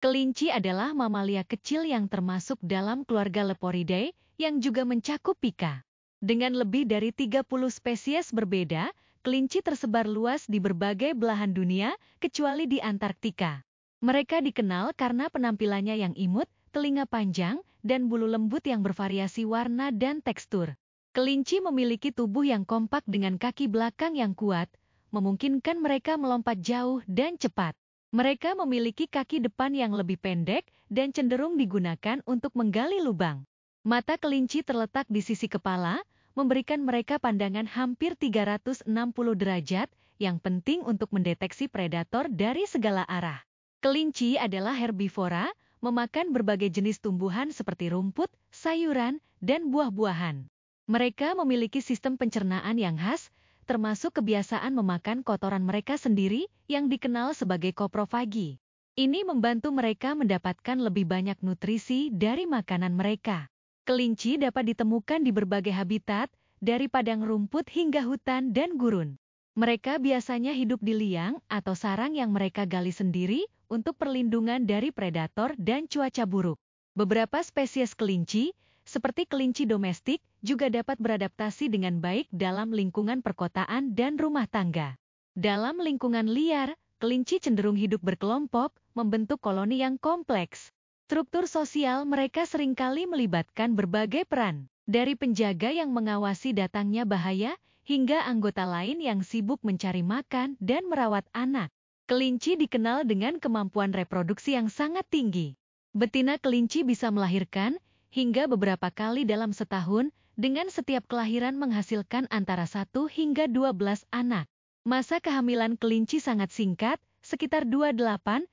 Kelinci adalah mamalia kecil yang termasuk dalam keluarga Leporidae yang juga mencakup pika. Dengan lebih dari 30 spesies berbeda, kelinci tersebar luas di berbagai belahan dunia, kecuali di Antartika. Mereka dikenal karena penampilannya yang imut, telinga panjang, dan bulu lembut yang bervariasi warna dan tekstur. Kelinci memiliki tubuh yang kompak dengan kaki belakang yang kuat, memungkinkan mereka melompat jauh dan cepat. Mereka memiliki kaki depan yang lebih pendek dan cenderung digunakan untuk menggali lubang. Mata kelinci terletak di sisi kepala, memberikan mereka pandangan hampir 360 derajat yang penting untuk mendeteksi predator dari segala arah. Kelinci adalah herbivora, memakan berbagai jenis tumbuhan seperti rumput, sayuran, dan buah-buahan. Mereka memiliki sistem pencernaan yang khas, termasuk kebiasaan memakan kotoran mereka sendiri yang dikenal sebagai koprofagi. Ini membantu mereka mendapatkan lebih banyak nutrisi dari makanan mereka. Kelinci dapat ditemukan di berbagai habitat, dari padang rumput hingga hutan dan gurun. Mereka biasanya hidup di liang atau sarang yang mereka gali sendiri untuk perlindungan dari predator dan cuaca buruk. Beberapa spesies kelinci seperti kelinci domestik, juga dapat beradaptasi dengan baik dalam lingkungan perkotaan dan rumah tangga. Dalam lingkungan liar, kelinci cenderung hidup berkelompok, membentuk koloni yang kompleks. Struktur sosial mereka seringkali melibatkan berbagai peran, dari penjaga yang mengawasi datangnya bahaya hingga anggota lain yang sibuk mencari makan dan merawat anak. Kelinci dikenal dengan kemampuan reproduksi yang sangat tinggi. Betina kelinci bisa melahirkan hingga beberapa kali dalam setahun, dengan setiap kelahiran menghasilkan antara 1 hingga 12 anak. Masa kehamilan kelinci sangat singkat, sekitar 28-31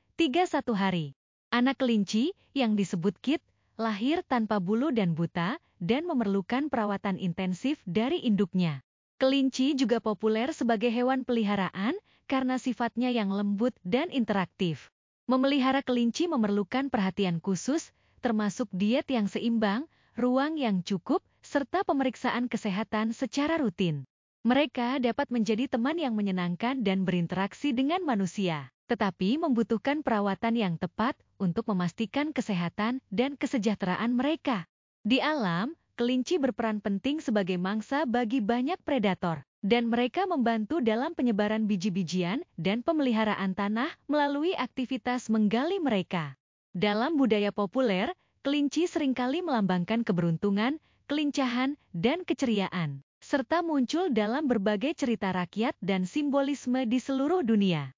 hari. Anak kelinci, yang disebut kit, lahir tanpa bulu dan buta, dan memerlukan perawatan intensif dari induknya. Kelinci juga populer sebagai hewan peliharaan karena sifatnya yang lembut dan interaktif. Memelihara kelinci memerlukan perhatian khusus termasuk diet yang seimbang, ruang yang cukup, serta pemeriksaan kesehatan secara rutin. Mereka dapat menjadi teman yang menyenangkan dan berinteraksi dengan manusia, tetapi membutuhkan perawatan yang tepat untuk memastikan kesehatan dan kesejahteraan mereka. Di alam, kelinci berperan penting sebagai mangsa bagi banyak predator, dan mereka membantu dalam penyebaran biji-bijian dan pemeliharaan tanah melalui aktivitas menggali mereka. Dalam budaya populer, kelinci seringkali melambangkan keberuntungan, kelincahan, dan keceriaan, serta muncul dalam berbagai cerita rakyat dan simbolisme di seluruh dunia.